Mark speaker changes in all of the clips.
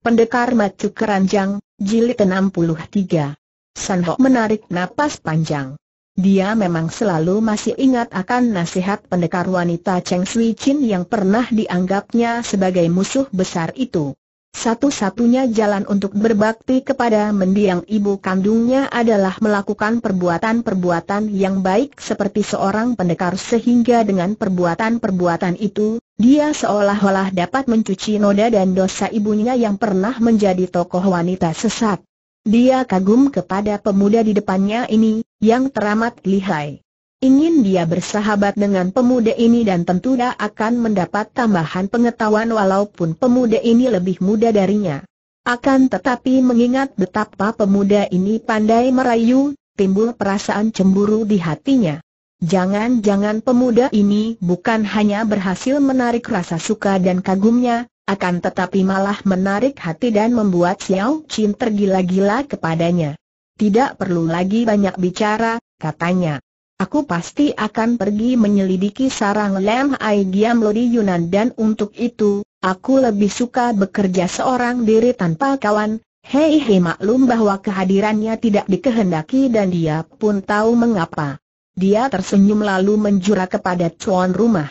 Speaker 1: Pendekar Macu Keranjang, Jilid 63 Sanhok menarik napas panjang. Dia memang selalu masih ingat akan nasihat pendekar wanita Cheng Sui Chin yang pernah dianggapnya sebagai musuh besar itu. Satu-satunya jalan untuk berbakti kepada mendiang ibu kandungnya adalah melakukan perbuatan-perbuatan yang baik seperti seorang pendekar sehingga dengan perbuatan-perbuatan itu, dia seolah-olah dapat mencuci noda dan dosa ibunya yang pernah menjadi tokoh wanita sesat. Dia kagum kepada pemuda di depannya ini, yang teramat lihai. Ingin dia bersahabat dengan pemuda ini dan tentu dia akan mendapat tambahan pengetahuan walaupun pemuda ini lebih muda darinya. Akan tetapi mengingat betapa pemuda ini pandai merayu, timbul perasaan cemburu di hatinya. Jangan-jangan pemuda ini bukan hanya berhasil menarik rasa suka dan kagumnya, akan tetapi malah menarik hati dan membuat Xiao Qin tergila-gila kepadanya. Tidak perlu lagi banyak bicara, katanya. Aku pasti akan pergi menyelidiki sarang Lam Ai Giam Lodi Yunan dan untuk itu, aku lebih suka bekerja seorang diri tanpa kawan. Hei hei maklum bahwa kehadirannya tidak dikehendaki dan dia pun tahu mengapa. Dia tersenyum lalu menjurah kepada tuan rumah.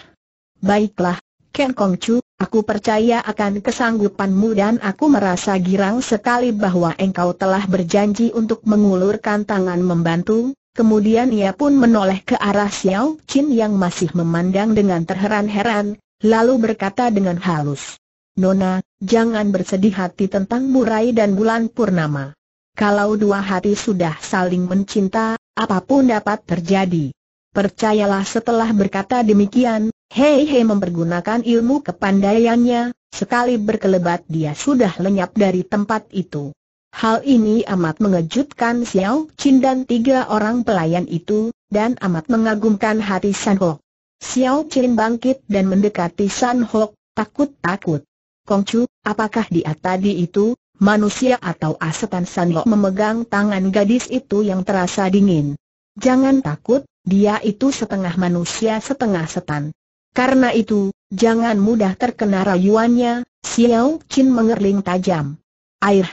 Speaker 1: Baiklah, Ken Kong Chu, aku percaya akan kesanggupanmu dan aku merasa girang sekali bahwa engkau telah berjanji untuk mengulurkan tangan membantu. Kemudian ia pun menoleh ke arah Xiao Qin yang masih memandang dengan terheran-heran, lalu berkata dengan halus. Nona, jangan bersedih hati tentang murai dan bulan purnama. Kalau dua hati sudah saling mencinta, apapun dapat terjadi. Percayalah setelah berkata demikian, Hei Hei mempergunakan ilmu kepandaiannya, sekali berkelebat dia sudah lenyap dari tempat itu. Hal ini amat mengejutkan Xiao Qin dan tiga orang pelayan itu, dan amat mengagumkan hati San Ho. Xiao Qin bangkit dan mendekati San Ho, takut-takut. Kongcu, apakah dia tadi itu, manusia atau asetan Sanlo memegang tangan gadis itu yang terasa dingin. Jangan takut, dia itu setengah manusia setengah setan. Karena itu, jangan mudah terkena rayuannya, Xiao Qin mengerling tajam. Air,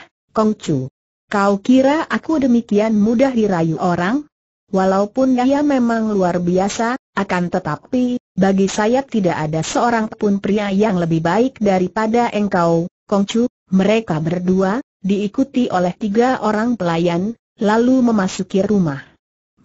Speaker 1: Chu. Kau kira aku demikian mudah dirayu orang? Walaupun dia memang luar biasa, akan tetapi, bagi saya tidak ada seorang pun pria yang lebih baik daripada engkau, Kong Chu. Mereka berdua, diikuti oleh tiga orang pelayan, lalu memasuki rumah.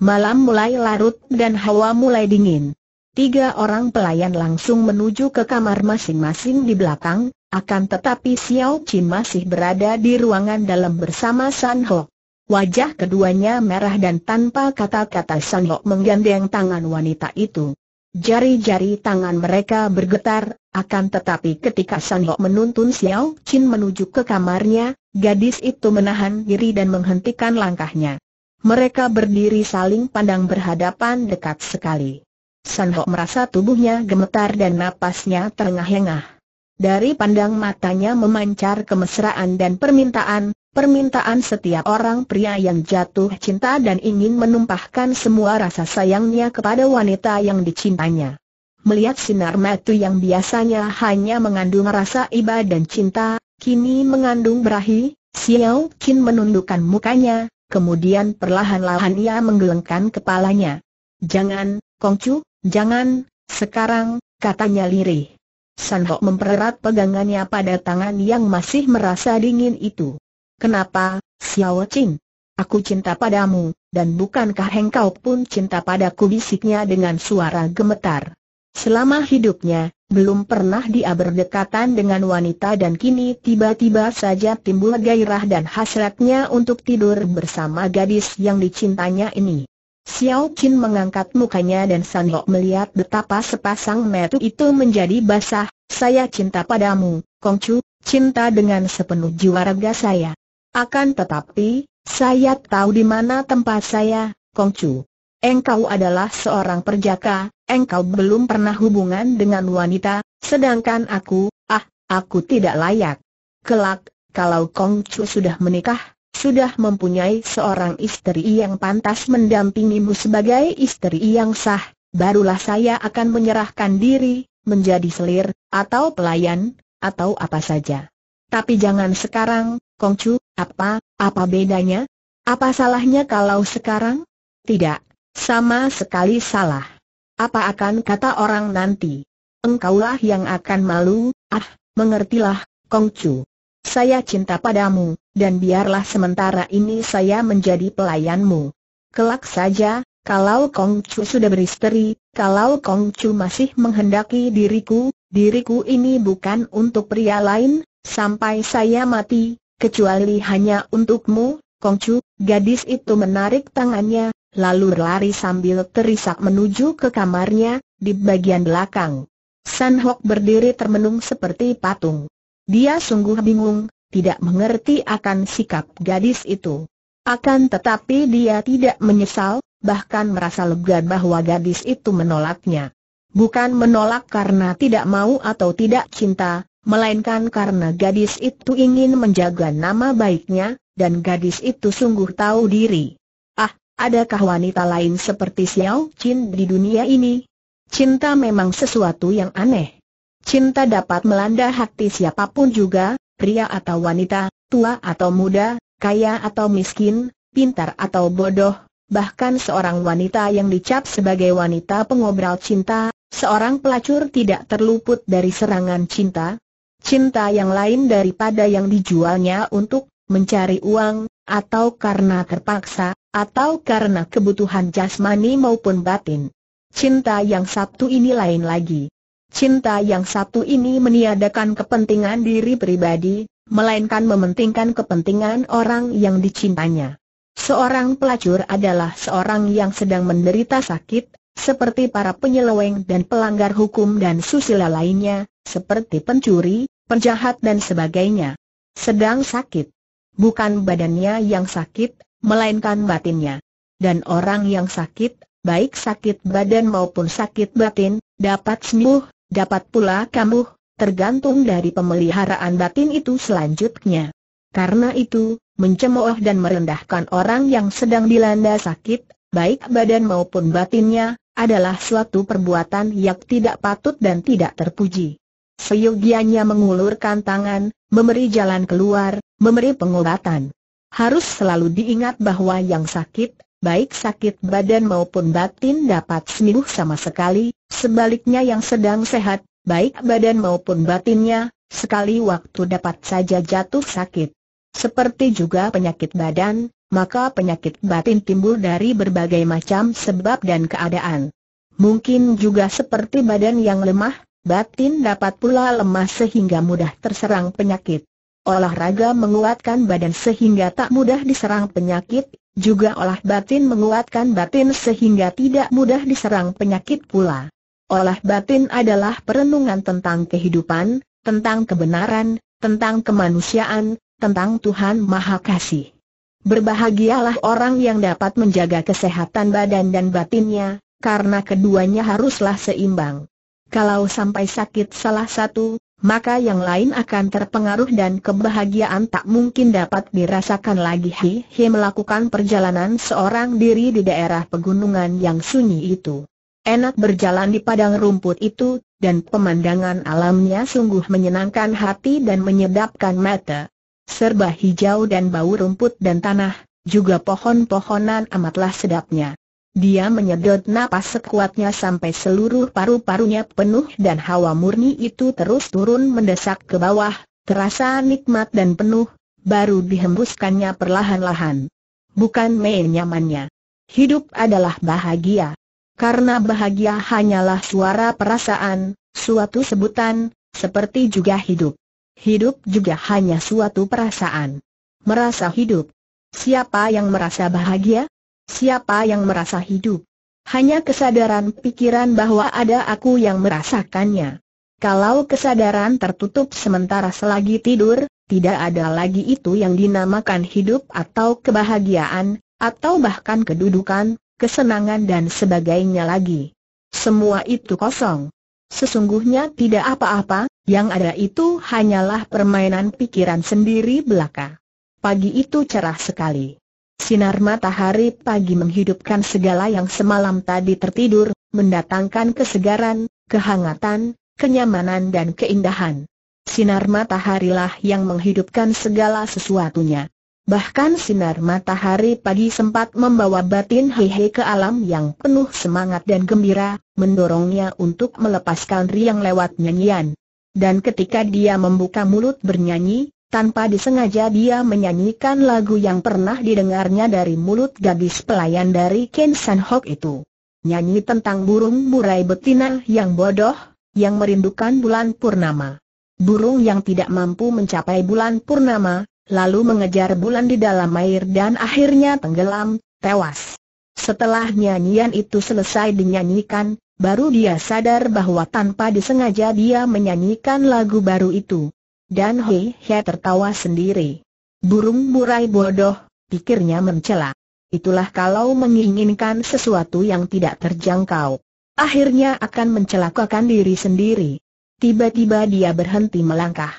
Speaker 1: Malam mulai larut dan hawa mulai dingin. Tiga orang pelayan langsung menuju ke kamar masing-masing di belakang, akan tetapi Xiao Qin masih berada di ruangan dalam bersama San Ho. Wajah keduanya merah dan tanpa kata-kata San Ho menggandeng tangan wanita itu. Jari-jari tangan mereka bergetar, akan tetapi ketika Sanho Ho menuntun Xiao Chin menuju ke kamarnya, gadis itu menahan diri dan menghentikan langkahnya. Mereka berdiri saling pandang berhadapan dekat sekali. Sanho Ho merasa tubuhnya gemetar dan napasnya terengah-engah. Dari pandang matanya memancar kemesraan dan permintaan, Permintaan setiap orang pria yang jatuh cinta dan ingin menumpahkan semua rasa sayangnya kepada wanita yang dicintanya. Melihat sinar mata yang biasanya hanya mengandung rasa iba dan cinta, kini mengandung berahi, Xiao Qin menundukkan mukanya, kemudian perlahan-lahan ia menggelengkan kepalanya. Jangan, Kongcu, jangan, sekarang, katanya lirih. Sanhok mempererat pegangannya pada tangan yang masih merasa dingin itu. Kenapa, Xiao Qing? Aku cinta padamu, dan bukankah engkau pun cinta padaku bisiknya dengan suara gemetar. Selama hidupnya, belum pernah dia berdekatan dengan wanita dan kini tiba-tiba saja timbul gairah dan hasratnya untuk tidur bersama gadis yang dicintanya ini. Xiao Qin mengangkat mukanya dan San Lok melihat betapa sepasang metu itu menjadi basah, saya cinta padamu, Kong Chu, cinta dengan sepenuh jiwa raga saya. Akan tetapi, saya tahu di mana tempat saya, Kongcu. Engkau adalah seorang perjaka, engkau belum pernah hubungan dengan wanita, sedangkan aku, ah, aku tidak layak. Kelak, kalau Kongcu sudah menikah, sudah mempunyai seorang istri yang pantas mendampingimu sebagai istri yang sah, barulah saya akan menyerahkan diri, menjadi selir, atau pelayan, atau apa saja. Tapi jangan sekarang, Kongcu, apa, apa bedanya? Apa salahnya kalau sekarang? Tidak, sama sekali salah. Apa akan kata orang nanti? Engkaulah yang akan malu, ah, mengertilah, Kongcu. Saya cinta padamu, dan biarlah sementara ini saya menjadi pelayanmu. Kelak saja, kalau Kongcu sudah beristeri, kalau Kongcu masih menghendaki diriku, diriku ini bukan untuk pria lain, sampai saya mati, kecuali hanya untukmu, Kongcu, gadis itu menarik tangannya, lalu berlari sambil terisak menuju ke kamarnya, di bagian belakang. San Hok berdiri termenung seperti patung. Dia sungguh bingung, tidak mengerti akan sikap gadis itu. Akan tetapi dia tidak menyesal, bahkan merasa lega bahwa gadis itu menolaknya. Bukan menolak karena tidak mau atau tidak cinta, melainkan karena gadis itu ingin menjaga nama baiknya, dan gadis itu sungguh tahu diri. Ah, adakah wanita lain seperti Xiao Qin di dunia ini? Cinta memang sesuatu yang aneh. Cinta dapat melanda hati siapapun juga, pria atau wanita, tua atau muda, kaya atau miskin, pintar atau bodoh, bahkan seorang wanita yang dicap sebagai wanita pengobral cinta, seorang pelacur tidak terluput dari serangan cinta, cinta yang lain daripada yang dijualnya untuk mencari uang, atau karena terpaksa, atau karena kebutuhan jasmani maupun batin. Cinta yang satu ini lain lagi. Cinta yang satu ini meniadakan kepentingan diri pribadi, melainkan mementingkan kepentingan orang yang dicintanya. Seorang pelacur adalah seorang yang sedang menderita sakit, seperti para penyeleweng dan pelanggar hukum dan susila lainnya, seperti pencuri, penjahat dan sebagainya. Sedang sakit. Bukan badannya yang sakit, melainkan batinnya. Dan orang yang sakit, baik sakit badan maupun sakit batin, dapat sembuh, dapat pula kambuh, tergantung dari pemeliharaan batin itu selanjutnya. Karena itu, mencemooh dan merendahkan orang yang sedang dilanda sakit, baik badan maupun batinnya, adalah suatu perbuatan yang tidak patut dan tidak terpuji. Seyogyanya mengulurkan tangan, memberi jalan keluar, memberi pengobatan. Harus selalu diingat bahwa yang sakit, baik sakit badan maupun batin dapat sembuh sama sekali, sebaliknya yang sedang sehat, baik badan maupun batinnya, sekali waktu dapat saja jatuh sakit. Seperti juga penyakit badan, maka penyakit batin timbul dari berbagai macam sebab dan keadaan. Mungkin juga seperti badan yang lemah, batin dapat pula lemah sehingga mudah terserang penyakit. Olahraga menguatkan badan sehingga tak mudah diserang penyakit, juga olah batin menguatkan batin sehingga tidak mudah diserang penyakit pula. Olah batin adalah perenungan tentang kehidupan, tentang kebenaran, tentang kemanusiaan, tentang Tuhan Maha Kasih. Berbahagialah orang yang dapat menjaga kesehatan badan dan batinnya, karena keduanya haruslah seimbang. Kalau sampai sakit salah satu, maka yang lain akan terpengaruh dan kebahagiaan tak mungkin dapat dirasakan lagi. Hi Hi melakukan perjalanan seorang diri di daerah pegunungan yang sunyi itu. Enak berjalan di padang rumput itu, dan pemandangan alamnya sungguh menyenangkan hati dan menyedapkan mata. Serba hijau dan bau rumput dan tanah, juga pohon-pohonan amatlah sedapnya. Dia menyedot napas sekuatnya sampai seluruh paru-parunya penuh dan hawa murni itu terus turun mendesak ke bawah, terasa nikmat dan penuh, baru dihembuskannya perlahan-lahan. Bukan main nyamannya. Hidup adalah bahagia. Karena bahagia hanyalah suara perasaan, suatu sebutan, seperti juga hidup. Hidup juga hanya suatu perasaan. Merasa hidup. Siapa yang merasa bahagia? Siapa yang merasa hidup? Hanya kesadaran pikiran bahwa ada aku yang merasakannya. Kalau kesadaran tertutup sementara selagi tidur, tidak ada lagi itu yang dinamakan hidup atau kebahagiaan, atau bahkan kedudukan, kesenangan dan sebagainya lagi. Semua itu kosong. Sesungguhnya tidak apa-apa, yang ada itu hanyalah permainan pikiran sendiri belaka. Pagi itu cerah sekali. Sinar matahari pagi menghidupkan segala yang semalam tadi tertidur, mendatangkan kesegaran, kehangatan, kenyamanan dan keindahan. Sinar mataharilah yang menghidupkan segala sesuatunya. Bahkan sinar matahari pagi sempat membawa batin Hehe ke alam yang penuh semangat dan gembira, mendorongnya untuk melepaskan riang lewat nyanyian. Dan ketika dia membuka mulut bernyanyi, tanpa disengaja dia menyanyikan lagu yang pernah didengarnya dari mulut gadis pelayan dari Ken San Hok itu. Nyanyi tentang burung murai betina yang bodoh, yang merindukan bulan purnama. Burung yang tidak mampu mencapai bulan purnama, lalu mengejar bulan di dalam air dan akhirnya tenggelam, tewas. Setelah nyanyian itu selesai dinyanyikan, baru dia sadar bahwa tanpa disengaja dia menyanyikan lagu baru itu. Dan Hei He tertawa sendiri. Burung murai bodoh, pikirnya mencela. Itulah kalau menginginkan sesuatu yang tidak terjangkau. Akhirnya akan mencelakakan diri sendiri. Tiba-tiba dia berhenti melangkah.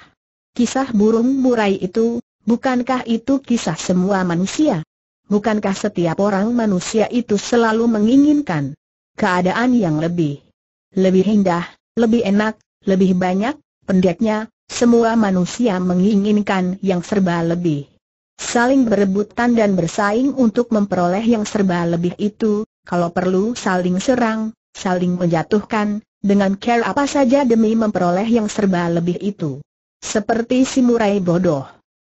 Speaker 1: Kisah burung murai itu, bukankah itu kisah semua manusia? Bukankah setiap orang manusia itu selalu menginginkan keadaan yang lebih, lebih indah, lebih enak, lebih banyak, pendeknya, semua manusia menginginkan yang serba lebih. Saling berebutan dan bersaing untuk memperoleh yang serba lebih itu, kalau perlu saling serang, saling menjatuhkan, dengan care apa saja demi memperoleh yang serba lebih itu. Seperti si murai bodoh.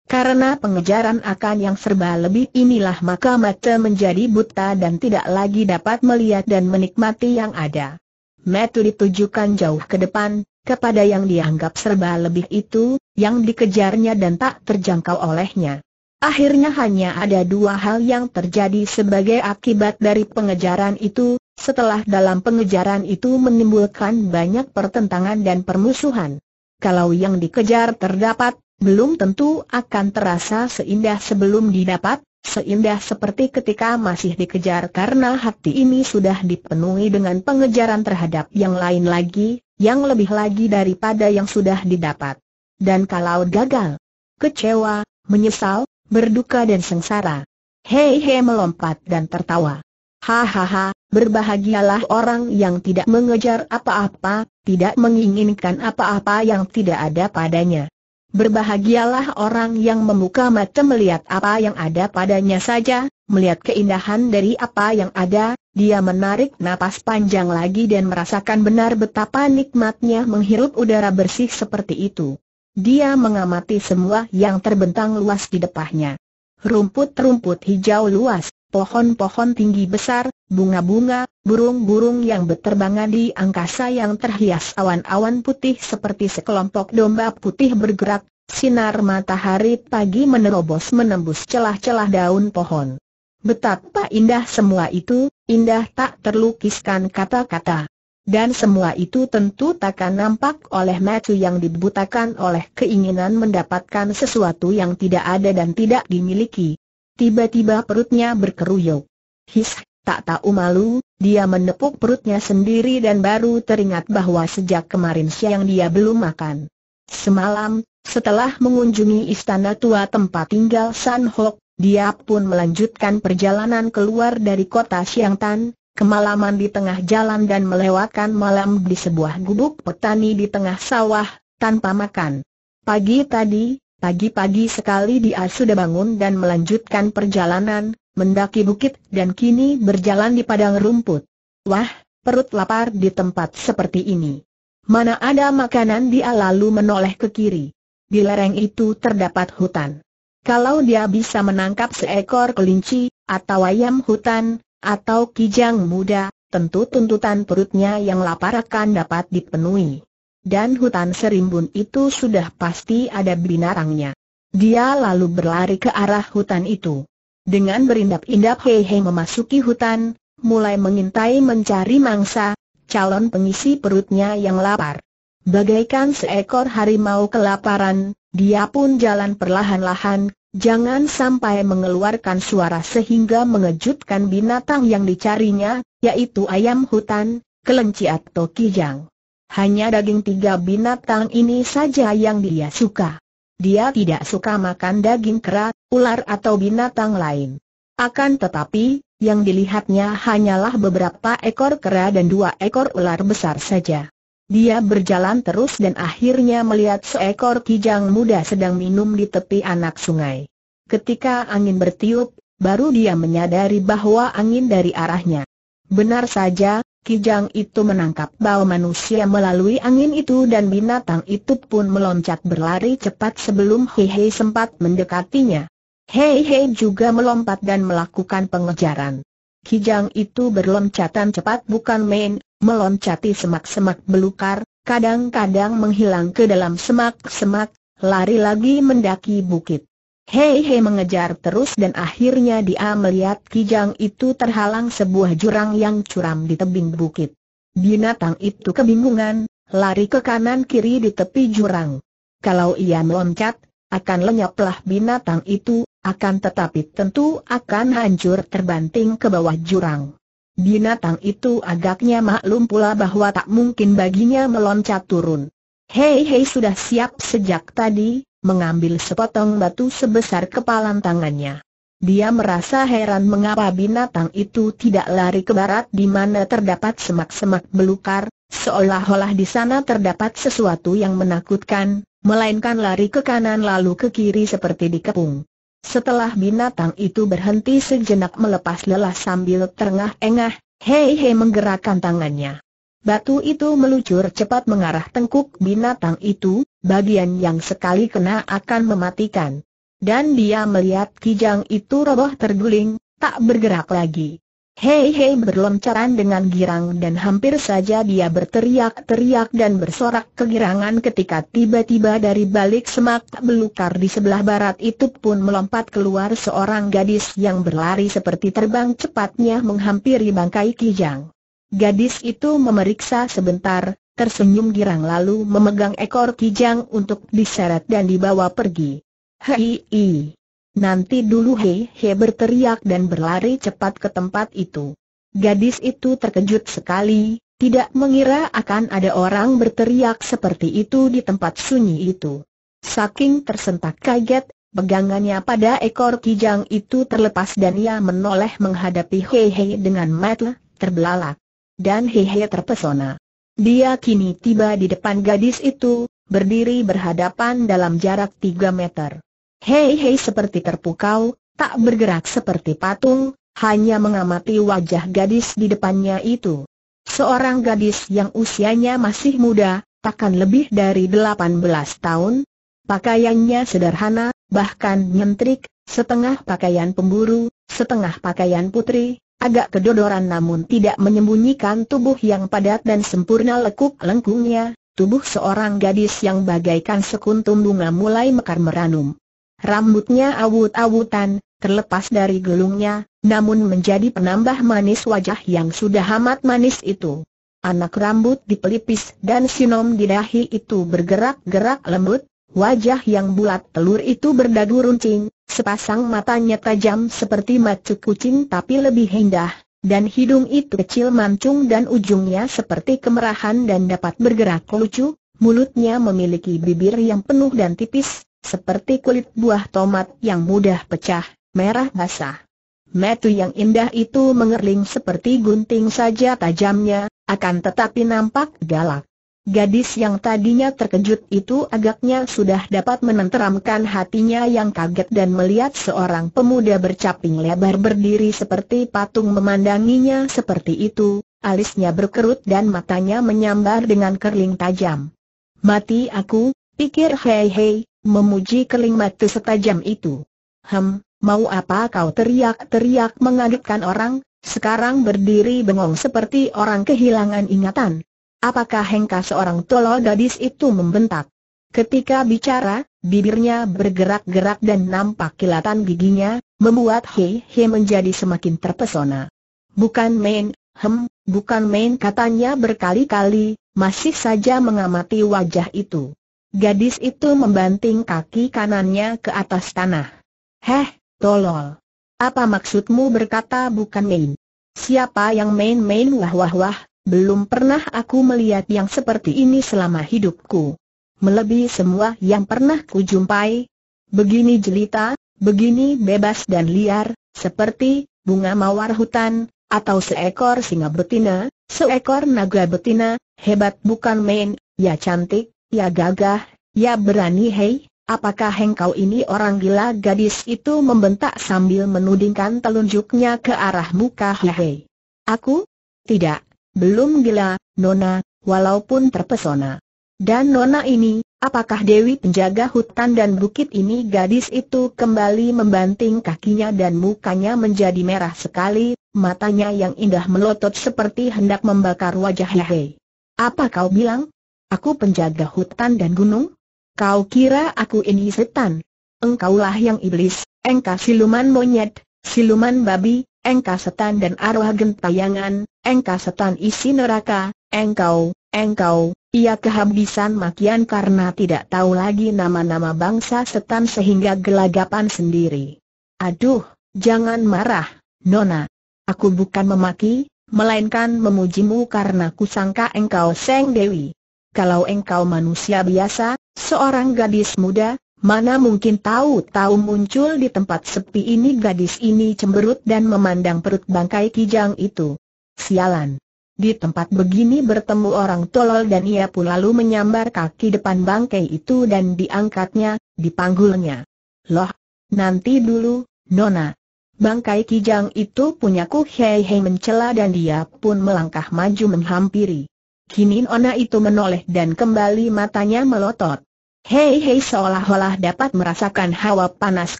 Speaker 1: Karena pengejaran akan yang serba lebih inilah maka mata menjadi buta dan tidak lagi dapat melihat dan menikmati yang ada. Metu ditujukan jauh ke depan, kepada yang dianggap serba lebih itu, yang dikejarnya dan tak terjangkau olehnya. Akhirnya hanya ada dua hal yang terjadi sebagai akibat dari pengejaran itu, setelah dalam pengejaran itu menimbulkan banyak pertentangan dan permusuhan. Kalau yang dikejar terdapat, belum tentu akan terasa seindah sebelum didapat, seindah seperti ketika masih dikejar karena hati ini sudah dipenuhi dengan pengejaran terhadap yang lain lagi, yang lebih lagi daripada yang sudah didapat. Dan kalau gagal, kecewa, menyesal, berduka dan sengsara. Hei hei melompat dan tertawa. Hahaha, berbahagialah orang yang tidak mengejar apa-apa, tidak menginginkan apa-apa yang tidak ada padanya. Berbahagialah orang yang membuka mata melihat apa yang ada padanya saja, melihat keindahan dari apa yang ada, dia menarik napas panjang lagi dan merasakan benar betapa nikmatnya menghirup udara bersih seperti itu. Dia mengamati semua yang terbentang luas di depannya. Rumput-rumput hijau luas, pohon-pohon tinggi besar, bunga-bunga, burung-burung yang berterbangan di angkasa yang terhias awan-awan putih seperti sekelompok domba putih bergerak, sinar matahari pagi menerobos menembus celah-celah daun pohon. Betapa indah semua itu, indah tak terlukiskan kata-kata. Dan semua itu tentu takkan nampak oleh mata yang dibutakan oleh keinginan mendapatkan sesuatu yang tidak ada dan tidak dimiliki. Tiba-tiba perutnya berkeruyuk. His, tak tahu malu, dia menepuk perutnya sendiri dan baru teringat bahwa sejak kemarin siang dia belum makan. Semalam, setelah mengunjungi istana tua tempat tinggal San Hok, dia pun melanjutkan perjalanan keluar dari kota Xiangtan, kemalaman di tengah jalan dan melewatkan malam di sebuah gubuk petani di tengah sawah, tanpa makan. Pagi tadi, Pagi-pagi sekali dia sudah bangun dan melanjutkan perjalanan, mendaki bukit dan kini berjalan di padang rumput. Wah, perut lapar di tempat seperti ini. Mana ada makanan dia lalu menoleh ke kiri. Di lereng itu terdapat hutan. Kalau dia bisa menangkap seekor kelinci, atau ayam hutan, atau kijang muda, tentu tuntutan perutnya yang lapar akan dapat dipenuhi dan hutan serimbun itu sudah pasti ada binarangnya. Dia lalu berlari ke arah hutan itu. Dengan berindap-indap Hei memasuki hutan, mulai mengintai mencari mangsa, calon pengisi perutnya yang lapar. Bagaikan seekor harimau kelaparan, dia pun jalan perlahan-lahan, jangan sampai mengeluarkan suara sehingga mengejutkan binatang yang dicarinya, yaitu ayam hutan, kelenci atau kijang. Hanya daging tiga binatang ini saja yang dia suka. Dia tidak suka makan daging kera, ular atau binatang lain. Akan tetapi, yang dilihatnya hanyalah beberapa ekor kera dan dua ekor ular besar saja. Dia berjalan terus dan akhirnya melihat seekor kijang muda sedang minum di tepi anak sungai. Ketika angin bertiup, baru dia menyadari bahwa angin dari arahnya. Benar saja, Kijang itu menangkap bau manusia melalui angin itu dan binatang itu pun meloncat berlari cepat sebelum Hei Hei sempat mendekatinya. Hei Hei juga melompat dan melakukan pengejaran. Kijang itu berloncatan cepat bukan main, meloncati semak-semak belukar, kadang-kadang menghilang ke dalam semak-semak, lari lagi mendaki bukit. Hei Hei mengejar terus dan akhirnya dia melihat kijang itu terhalang sebuah jurang yang curam di tebing bukit. Binatang itu kebingungan, lari ke kanan kiri di tepi jurang. Kalau ia meloncat, akan lenyaplah binatang itu, akan tetapi tentu akan hancur terbanting ke bawah jurang. Binatang itu agaknya maklum pula bahwa tak mungkin baginya meloncat turun. Hei hei sudah siap sejak tadi, mengambil sepotong batu sebesar kepalan tangannya. Dia merasa heran mengapa binatang itu tidak lari ke barat di mana terdapat semak-semak belukar, seolah-olah di sana terdapat sesuatu yang menakutkan, melainkan lari ke kanan lalu ke kiri seperti dikepung. Setelah binatang itu berhenti sejenak melepas lelah sambil terengah-engah, hei-hei menggerakkan tangannya. Batu itu meluncur cepat mengarah tengkuk binatang itu, bagian yang sekali kena akan mematikan. Dan dia melihat kijang itu roboh terguling, tak bergerak lagi. Hei hei berloncaran dengan girang dan hampir saja dia berteriak-teriak dan bersorak kegirangan ketika tiba-tiba dari balik semak belukar di sebelah barat itu pun melompat keluar seorang gadis yang berlari seperti terbang cepatnya menghampiri bangkai kijang. Gadis itu memeriksa sebentar, tersenyum girang lalu memegang ekor kijang untuk diseret dan dibawa pergi. Hei, hei. Nanti dulu hei hei berteriak dan berlari cepat ke tempat itu. Gadis itu terkejut sekali, tidak mengira akan ada orang berteriak seperti itu di tempat sunyi itu. Saking tersentak kaget, pegangannya pada ekor kijang itu terlepas dan ia menoleh menghadapi Hei Hei dengan mata terbelalak dan hehe terpesona. Dia kini tiba di depan gadis itu, berdiri berhadapan dalam jarak tiga meter. Hei hei seperti terpukau, tak bergerak seperti patung, hanya mengamati wajah gadis di depannya itu. Seorang gadis yang usianya masih muda, takkan lebih dari delapan belas tahun, pakaiannya sederhana, bahkan nyentrik, setengah pakaian pemburu, setengah pakaian putri, agak kedodoran namun tidak menyembunyikan tubuh yang padat dan sempurna lekuk lengkungnya, tubuh seorang gadis yang bagaikan sekuntum bunga mulai mekar meranum. Rambutnya awut-awutan, terlepas dari gelungnya, namun menjadi penambah manis wajah yang sudah amat manis itu. Anak rambut dipelipis dan sinom di dahi itu bergerak-gerak lembut, Wajah yang bulat telur itu berdagu runcing, sepasang matanya tajam seperti mata kucing tapi lebih indah, dan hidung itu kecil mancung dan ujungnya seperti kemerahan dan dapat bergerak lucu, mulutnya memiliki bibir yang penuh dan tipis, seperti kulit buah tomat yang mudah pecah, merah basah. Metu yang indah itu mengerling seperti gunting saja tajamnya, akan tetapi nampak galak. Gadis yang tadinya terkejut itu agaknya sudah dapat menenteramkan hatinya yang kaget dan melihat seorang pemuda bercaping lebar berdiri seperti patung memandanginya seperti itu, alisnya berkerut dan matanya menyambar dengan kerling tajam. Mati aku, pikir hei hei, memuji kerling mati setajam itu. Hem, mau apa kau teriak-teriak mengagetkan orang, sekarang berdiri bengong seperti orang kehilangan ingatan Apakah Hengka seorang tolol gadis itu membentak? Ketika bicara, bibirnya bergerak-gerak dan nampak kilatan giginya, membuat Hei Hei menjadi semakin terpesona. Bukan main, hem, bukan main katanya berkali-kali, masih saja mengamati wajah itu. Gadis itu membanting kaki kanannya ke atas tanah. Heh, tolol. Apa maksudmu berkata bukan main? Siapa yang main-main wah-wah-wah, belum pernah aku melihat yang seperti ini selama hidupku. Melebihi semua yang pernah kujumpai. Begini jelita, begini bebas dan liar, seperti bunga mawar hutan, atau seekor singa betina, seekor naga betina, hebat bukan main, ya cantik, ya gagah, ya berani hei, apakah hengkau ini orang gila gadis itu membentak sambil menudingkan telunjuknya ke arah muka hei. Aku? Tidak. Belum gila, Nona, walaupun terpesona. Dan Nona ini, apakah Dewi penjaga hutan dan bukit ini gadis itu kembali membanting kakinya dan mukanya menjadi merah sekali, matanya yang indah melotot seperti hendak membakar wajah Hehe. Apa kau bilang? Aku penjaga hutan dan gunung? Kau kira aku ini setan? Engkaulah yang iblis, engkau siluman monyet, siluman babi, Engka setan dan arwah gentayangan, engka setan isi neraka, engkau, engkau, ia kehabisan makian karena tidak tahu lagi nama-nama bangsa setan sehingga gelagapan sendiri. Aduh, jangan marah, Nona. Aku bukan memaki, melainkan memujimu karena kusangka engkau Seng Dewi. Kalau engkau manusia biasa, seorang gadis muda, Mana mungkin tahu-tahu muncul di tempat sepi ini gadis ini cemberut dan memandang perut bangkai kijang itu. Sialan. Di tempat begini bertemu orang tolol dan ia pun lalu menyambar kaki depan bangkai itu dan diangkatnya, dipanggulnya. Loh, nanti dulu, Nona. Bangkai kijang itu punya ku hei hei mencela dan dia pun melangkah maju menghampiri. Kini Nona itu menoleh dan kembali matanya melotot. Hei Hei seolah-olah dapat merasakan hawa panas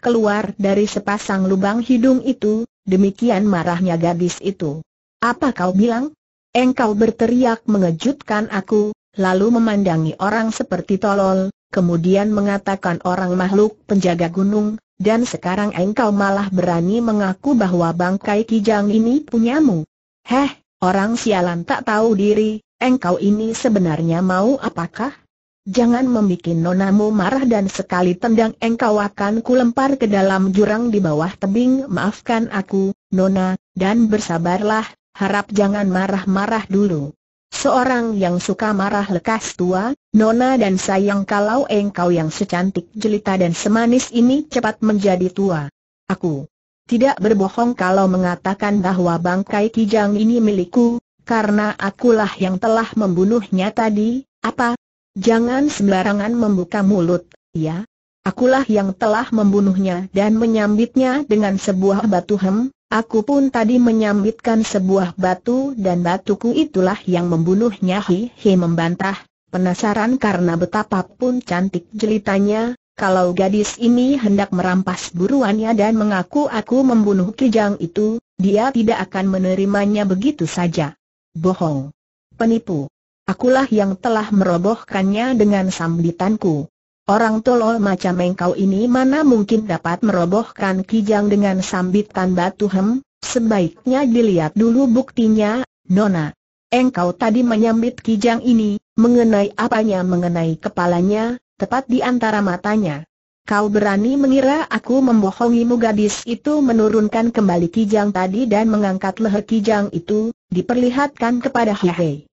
Speaker 1: keluar dari sepasang lubang hidung itu, demikian marahnya gadis itu. Apa kau bilang? Engkau berteriak mengejutkan aku, lalu memandangi orang seperti tolol, kemudian mengatakan orang makhluk penjaga gunung, dan sekarang engkau malah berani mengaku bahwa bangkai kijang ini punyamu. Heh, orang sialan tak tahu diri, engkau ini sebenarnya mau apakah? Jangan membuat nonamu marah dan sekali tendang engkau akan kulempar ke dalam jurang di bawah tebing Maafkan aku, nona, dan bersabarlah, harap jangan marah-marah dulu Seorang yang suka marah lekas tua, nona dan sayang kalau engkau yang secantik jelita dan semanis ini cepat menjadi tua Aku tidak berbohong kalau mengatakan bahwa bangkai kijang ini milikku, karena akulah yang telah membunuhnya tadi, apa, Jangan sembarangan membuka mulut, ya. Akulah yang telah membunuhnya dan menyambitnya dengan sebuah batu hem, aku pun tadi menyambitkan sebuah batu dan batuku itulah yang membunuhnya hihi membantah, penasaran karena betapapun cantik jelitanya, kalau gadis ini hendak merampas buruannya dan mengaku aku membunuh kijang itu, dia tidak akan menerimanya begitu saja. Bohong. Penipu. Akulah yang telah merobohkannya dengan sambitanku. Orang tolol macam engkau ini mana mungkin dapat merobohkan kijang dengan sambitan batu hem, sebaiknya dilihat dulu buktinya, Nona. Engkau tadi menyambit kijang ini, mengenai apanya mengenai kepalanya, tepat di antara matanya. Kau berani mengira aku membohongimu gadis itu menurunkan kembali kijang tadi dan mengangkat leher kijang itu, diperlihatkan kepada Hihei.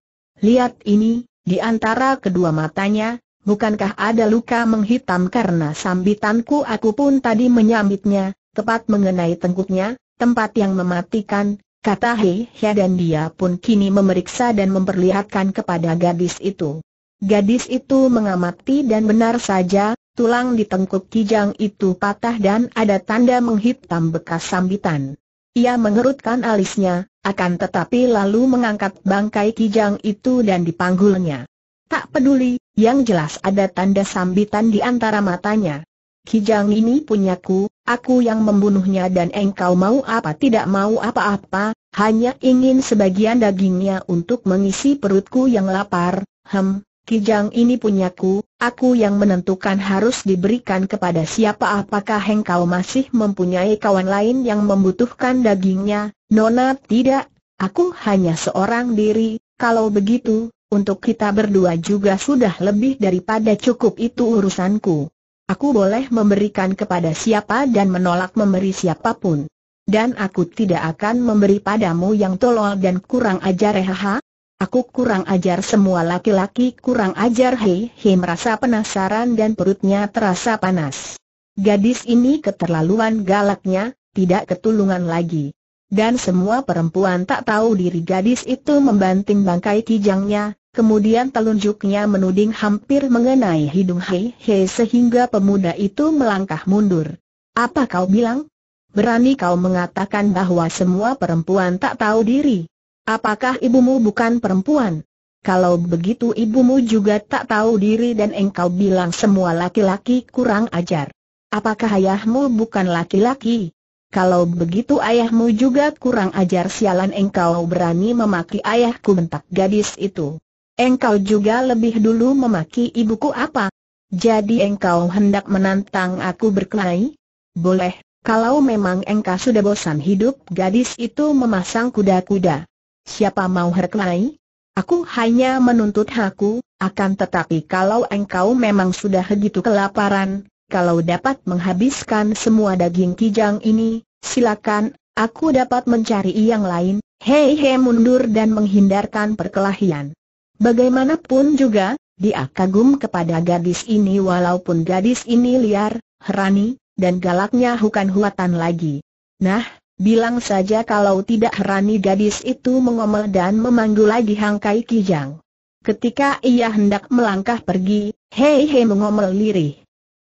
Speaker 1: Lihat ini, di antara kedua matanya, bukankah ada luka menghitam karena sambitanku aku pun tadi menyambitnya, tepat mengenai tengkuknya, tempat yang mematikan, kata Hei He dan dia pun kini memeriksa dan memperlihatkan kepada gadis itu. Gadis itu mengamati dan benar saja, tulang di tengkuk kijang itu patah dan ada tanda menghitam bekas sambitan. Ia mengerutkan alisnya, akan tetapi lalu mengangkat bangkai kijang itu dan dipanggulnya. Tak peduli, yang jelas ada tanda sambitan di antara matanya. Kijang ini punyaku, aku yang membunuhnya dan engkau mau apa tidak mau apa-apa, hanya ingin sebagian dagingnya untuk mengisi perutku yang lapar, hem, Kijang ini punyaku, aku yang menentukan harus diberikan kepada siapa apakah engkau masih mempunyai kawan lain yang membutuhkan dagingnya, Nona tidak, aku hanya seorang diri, kalau begitu, untuk kita berdua juga sudah lebih daripada cukup itu urusanku. Aku boleh memberikan kepada siapa dan menolak memberi siapapun. Dan aku tidak akan memberi padamu yang tolol dan kurang ajar hehehe. Aku kurang ajar semua laki-laki kurang ajar Hei Hei merasa penasaran dan perutnya terasa panas. Gadis ini keterlaluan galaknya, tidak ketulungan lagi. Dan semua perempuan tak tahu diri gadis itu membanting bangkai kijangnya, kemudian telunjuknya menuding hampir mengenai hidung Hei Hei sehingga pemuda itu melangkah mundur. Apa kau bilang? Berani kau mengatakan bahwa semua perempuan tak tahu diri? Apakah ibumu bukan perempuan? Kalau begitu ibumu juga tak tahu diri dan engkau bilang semua laki-laki kurang ajar. Apakah ayahmu bukan laki-laki? Kalau begitu ayahmu juga kurang ajar sialan engkau berani memaki ayahku bentak gadis itu. Engkau juga lebih dulu memaki ibuku apa? Jadi engkau hendak menantang aku berkelahi? Boleh, kalau memang engkau sudah bosan hidup gadis itu memasang kuda-kuda siapa mau herklai? Aku hanya menuntut hakku, akan tetapi kalau engkau memang sudah begitu kelaparan, kalau dapat menghabiskan semua daging kijang ini, silakan, aku dapat mencari yang lain, hei hei mundur dan menghindarkan perkelahian. Bagaimanapun juga, dia kagum kepada gadis ini walaupun gadis ini liar, herani, dan galaknya bukan huatan lagi. Nah, Bilang saja kalau tidak herani gadis itu mengomel dan memanggil lagi Kai Kijang. Ketika ia hendak melangkah pergi, hei hei mengomel lirih.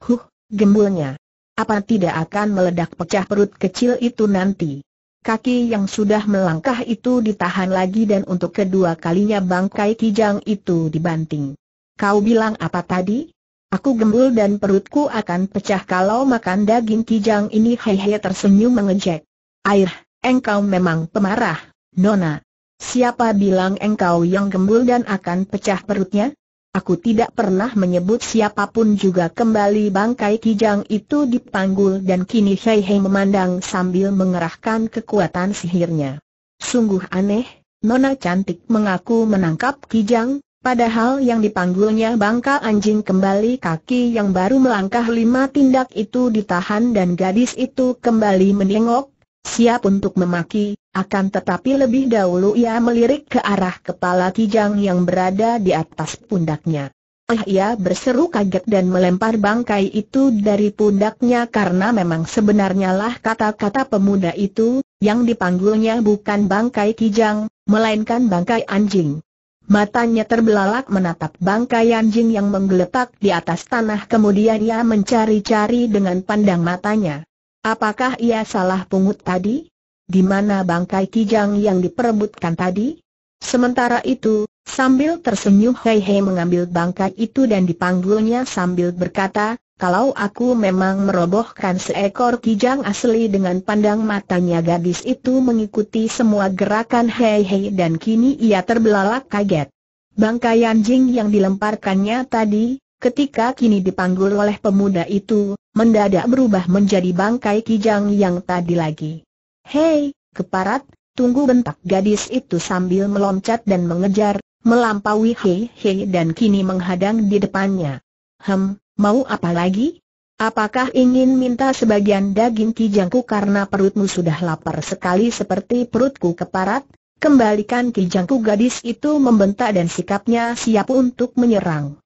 Speaker 1: Huh, gembulnya. Apa tidak akan meledak pecah perut kecil itu nanti? Kaki yang sudah melangkah itu ditahan lagi dan untuk kedua kalinya bangkai kijang itu dibanting. Kau bilang apa tadi? Aku gembul dan perutku akan pecah kalau makan daging kijang ini hei tersenyum mengejek. Air, engkau memang pemarah, Nona. Siapa bilang engkau yang gembul dan akan pecah perutnya? Aku tidak pernah menyebut siapapun juga kembali bangkai kijang itu dipanggul dan kini Hei Hei memandang sambil mengerahkan kekuatan sihirnya. Sungguh aneh, Nona cantik mengaku menangkap kijang, Padahal yang dipanggulnya bangka anjing kembali kaki yang baru melangkah lima tindak itu ditahan dan gadis itu kembali menengok, siap untuk memaki, akan tetapi lebih dahulu ia melirik ke arah kepala Kijang yang berada di atas pundaknya. Ah, ia berseru kaget dan melempar bangkai itu dari pundaknya karena memang sebenarnya lah kata-kata pemuda itu, yang dipanggulnya bukan bangkai Kijang, melainkan bangkai anjing. Matanya terbelalak menatap bangkai anjing yang menggeletak di atas tanah kemudian ia mencari-cari dengan pandang matanya. Apakah ia salah pungut tadi? Di mana bangkai kijang yang diperebutkan tadi? Sementara itu, sambil tersenyum Hei Hei mengambil bangkai itu dan dipanggulnya sambil berkata, kalau aku memang merobohkan seekor kijang asli dengan pandang matanya gadis itu mengikuti semua gerakan Hei Hei dan kini ia terbelalak kaget. Bangkai anjing yang dilemparkannya tadi, Ketika kini dipanggul oleh pemuda itu, mendadak berubah menjadi bangkai kijang yang tadi lagi. Hei, keparat, tunggu bentak gadis itu sambil meloncat dan mengejar, melampaui Hei Hei dan kini menghadang di depannya. Hem, mau apa lagi? Apakah ingin minta sebagian daging kijangku karena perutmu sudah lapar sekali seperti perutku keparat? Kembalikan kijangku gadis itu membentak dan sikapnya siap untuk menyerang.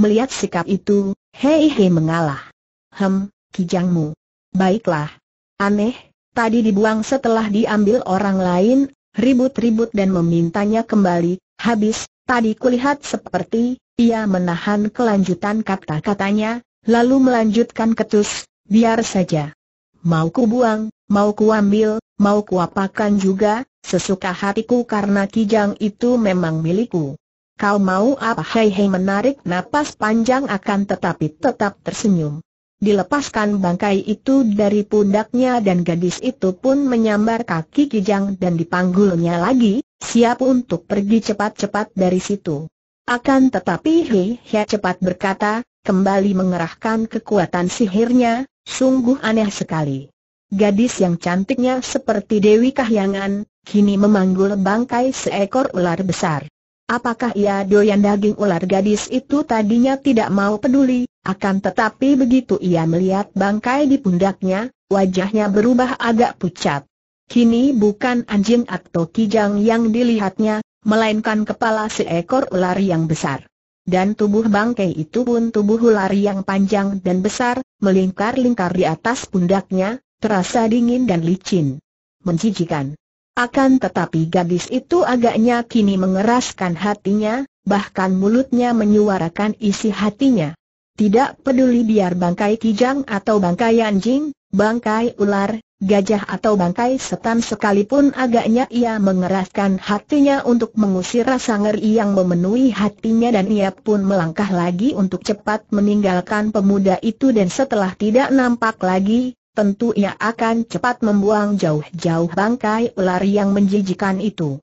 Speaker 1: Melihat sikap itu, Hei Hei mengalah. Hem, kijangmu. Baiklah. Aneh, tadi dibuang setelah diambil orang lain, ribut-ribut dan memintanya kembali, habis, tadi kulihat seperti, ia menahan kelanjutan kata-katanya, lalu melanjutkan ketus, biar saja. Mau ku buang, mau ku ambil, mau ku apakan juga, sesuka hatiku karena kijang itu memang milikku. Kau mau apa Hei Hei menarik napas panjang akan tetapi tetap tersenyum. Dilepaskan bangkai itu dari pundaknya dan gadis itu pun menyambar kaki Kijang dan dipanggulnya lagi, siap untuk pergi cepat-cepat dari situ. Akan tetapi Hei Hei cepat berkata, kembali mengerahkan kekuatan sihirnya, sungguh aneh sekali. Gadis yang cantiknya seperti Dewi Kahyangan, kini memanggul bangkai seekor ular besar. Apakah ia doyan daging ular gadis itu tadinya tidak mau peduli, akan tetapi begitu ia melihat bangkai di pundaknya, wajahnya berubah agak pucat. Kini bukan anjing atau kijang yang dilihatnya, melainkan kepala seekor ular yang besar. Dan tubuh bangkai itu pun tubuh ular yang panjang dan besar, melingkar-lingkar di atas pundaknya, terasa dingin dan licin. Menjijikan. Akan tetapi gadis itu agaknya kini mengeraskan hatinya, bahkan mulutnya menyuarakan isi hatinya. Tidak peduli biar bangkai kijang atau bangkai anjing, bangkai ular, gajah atau bangkai setan sekalipun agaknya ia mengeraskan hatinya untuk mengusir rasa ngeri yang memenuhi hatinya dan ia pun melangkah lagi untuk cepat meninggalkan pemuda itu dan setelah tidak nampak lagi, tentu ia akan cepat membuang jauh-jauh bangkai ular yang menjijikan itu.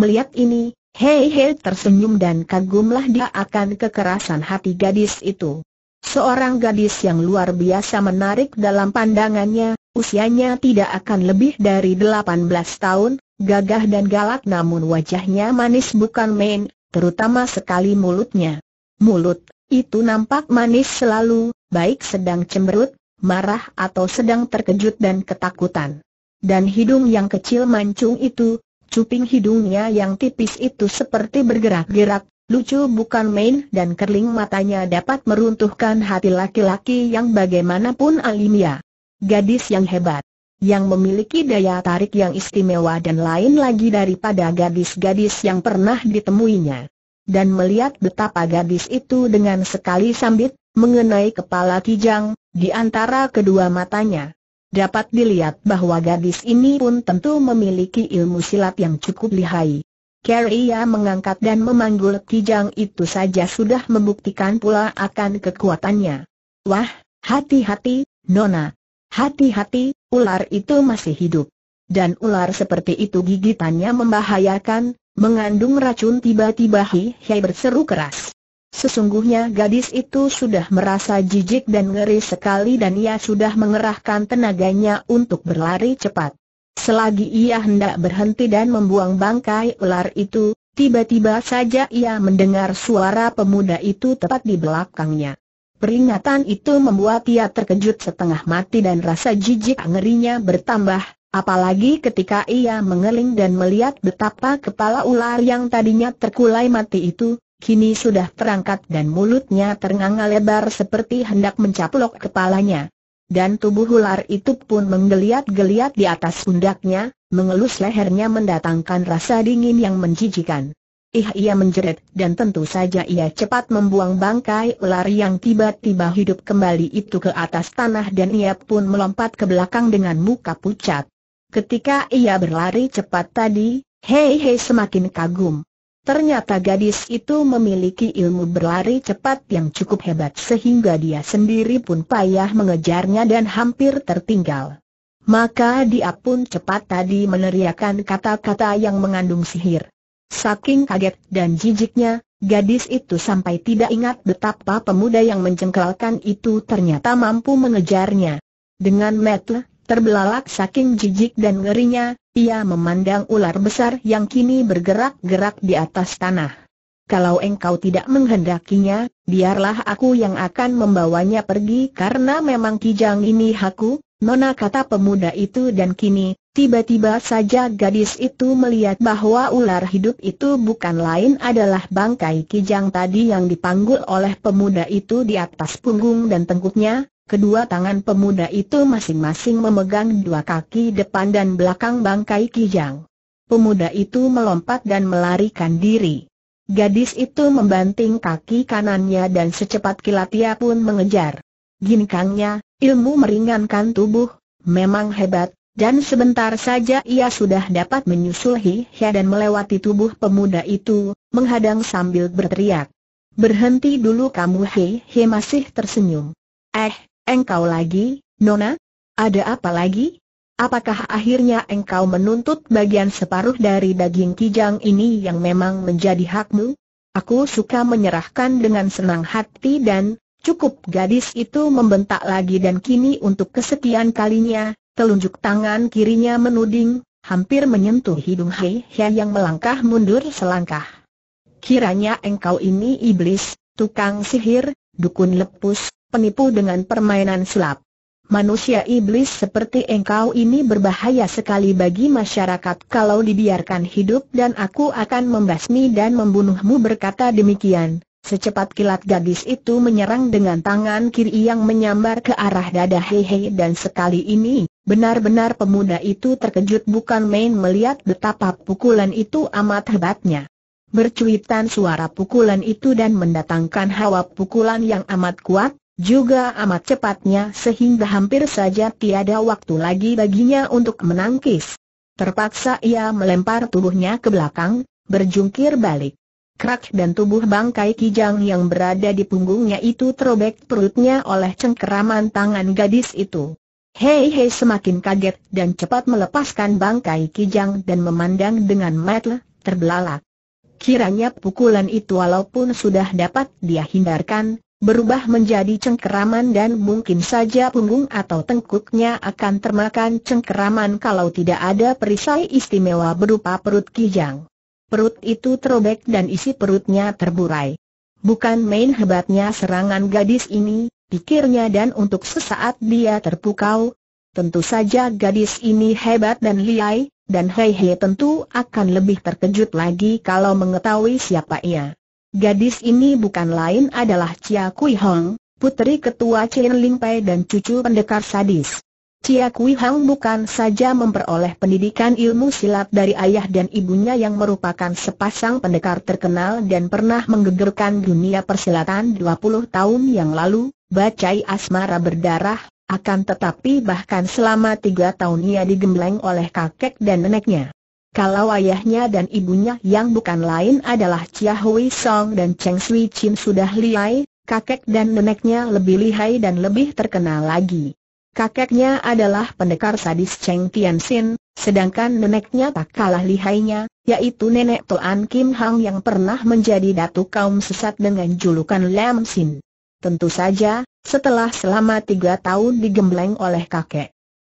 Speaker 1: Melihat ini, Hei Hei tersenyum dan kagumlah dia akan kekerasan hati gadis itu. Seorang gadis yang luar biasa menarik dalam pandangannya, usianya tidak akan lebih dari 18 tahun, gagah dan galak namun wajahnya manis bukan main, terutama sekali mulutnya. Mulut, itu nampak manis selalu, baik sedang cemberut, marah atau sedang terkejut dan ketakutan. Dan hidung yang kecil mancung itu, cuping hidungnya yang tipis itu seperti bergerak-gerak, lucu bukan main dan kerling matanya dapat meruntuhkan hati laki-laki yang bagaimanapun alimia. Gadis yang hebat, yang memiliki daya tarik yang istimewa dan lain lagi daripada gadis-gadis yang pernah ditemuinya. Dan melihat betapa gadis itu dengan sekali sambit, mengenai kepala Kijang, di antara kedua matanya. Dapat dilihat bahwa gadis ini pun tentu memiliki ilmu silat yang cukup lihai. Keria mengangkat dan memanggul Kijang itu saja sudah membuktikan pula akan kekuatannya. Wah, hati-hati, Nona. Hati-hati, ular itu masih hidup. Dan ular seperti itu gigitannya membahayakan, mengandung racun tiba-tiba Hi Hi berseru keras. Sesungguhnya gadis itu sudah merasa jijik dan ngeri sekali dan ia sudah mengerahkan tenaganya untuk berlari cepat. Selagi ia hendak berhenti dan membuang bangkai ular itu, tiba-tiba saja ia mendengar suara pemuda itu tepat di belakangnya. Peringatan itu membuat ia terkejut setengah mati dan rasa jijik ngerinya bertambah, Apalagi ketika ia mengeling dan melihat betapa kepala ular yang tadinya terkulai mati itu, kini sudah terangkat dan mulutnya ternganga lebar seperti hendak mencaplok kepalanya. Dan tubuh ular itu pun menggeliat-geliat di atas pundaknya, mengelus lehernya mendatangkan rasa dingin yang menjijikan. Ih ia menjerit dan tentu saja ia cepat membuang bangkai ular yang tiba-tiba hidup kembali itu ke atas tanah dan ia pun melompat ke belakang dengan muka pucat. Ketika ia berlari cepat tadi, Hei Hei semakin kagum. Ternyata gadis itu memiliki ilmu berlari cepat yang cukup hebat sehingga dia sendiri pun payah mengejarnya dan hampir tertinggal. Maka dia pun cepat tadi meneriakan kata-kata yang mengandung sihir. Saking kaget dan jijiknya, gadis itu sampai tidak ingat betapa pemuda yang mencengkelkan itu ternyata mampu mengejarnya. Dengan metel, terbelalak saking jijik dan ngerinya, ia memandang ular besar yang kini bergerak-gerak di atas tanah. Kalau engkau tidak menghendakinya, biarlah aku yang akan membawanya pergi karena memang kijang ini haku, nona kata pemuda itu dan kini, tiba-tiba saja gadis itu melihat bahwa ular hidup itu bukan lain adalah bangkai kijang tadi yang dipanggul oleh pemuda itu di atas punggung dan tengkuknya, Kedua tangan pemuda itu masing-masing memegang dua kaki depan dan belakang bangkai kijang. Pemuda itu melompat dan melarikan diri. Gadis itu membanting kaki kanannya dan secepat kilat ia pun mengejar. Ginkangnya, ilmu meringankan tubuh, memang hebat, dan sebentar saja ia sudah dapat menyusul Hihya dan melewati tubuh pemuda itu, menghadang sambil berteriak. Berhenti dulu kamu hei, hei masih tersenyum. Eh, Engkau lagi, Nona? Ada apa lagi? Apakah akhirnya engkau menuntut bagian separuh dari daging kijang ini yang memang menjadi hakmu? Aku suka menyerahkan dengan senang hati dan, cukup gadis itu membentak lagi dan kini untuk kesekian kalinya, telunjuk tangan kirinya menuding, hampir menyentuh hidung Hei Hei yang melangkah mundur selangkah. Kiranya engkau ini iblis, tukang sihir, dukun lepus, penipu dengan permainan sulap. Manusia iblis seperti engkau ini berbahaya sekali bagi masyarakat kalau dibiarkan hidup dan aku akan membasmi dan membunuhmu berkata demikian. Secepat kilat gadis itu menyerang dengan tangan kiri yang menyambar ke arah dada Hehe dan sekali ini, benar-benar pemuda itu terkejut bukan main melihat betapa pukulan itu amat hebatnya. Bercuitan suara pukulan itu dan mendatangkan hawa pukulan yang amat kuat, juga amat cepatnya sehingga hampir saja tiada waktu lagi baginya untuk menangkis. Terpaksa ia melempar tubuhnya ke belakang, berjungkir balik. Krak dan tubuh bangkai kijang yang berada di punggungnya itu terobek perutnya oleh cengkeraman tangan gadis itu. Hei Hei semakin kaget dan cepat melepaskan bangkai kijang dan memandang dengan mata terbelalak. Kiranya pukulan itu walaupun sudah dapat dia hindarkan, berubah menjadi cengkeraman dan mungkin saja punggung atau tengkuknya akan termakan cengkeraman kalau tidak ada perisai istimewa berupa perut kijang. Perut itu terobek dan isi perutnya terburai. Bukan main hebatnya serangan gadis ini, pikirnya dan untuk sesaat dia terpukau. Tentu saja gadis ini hebat dan liai, dan Hei Hei tentu akan lebih terkejut lagi kalau mengetahui siapa ia. Gadis ini bukan lain adalah Chia Kui Hong, putri ketua Chin Ling Pei dan cucu pendekar sadis. Chia Kui Hong bukan saja memperoleh pendidikan ilmu silat dari ayah dan ibunya yang merupakan sepasang pendekar terkenal dan pernah menggegerkan dunia persilatan 20 tahun yang lalu, bacai asmara berdarah, akan tetapi bahkan selama tiga tahun ia digembleng oleh kakek dan neneknya. Kalau ayahnya dan ibunya yang bukan lain adalah Chia Hui Song dan Cheng Sui Chin sudah lihai, kakek dan neneknya lebih lihai dan lebih terkenal lagi. Kakeknya adalah pendekar sadis Cheng Tian Tianxin, sedangkan neneknya tak kalah lihainya, yaitu nenek Tuan Kim Hang yang pernah menjadi datu kaum sesat dengan julukan Lam Sin. Tentu saja, setelah selama tiga tahun digembleng oleh kakek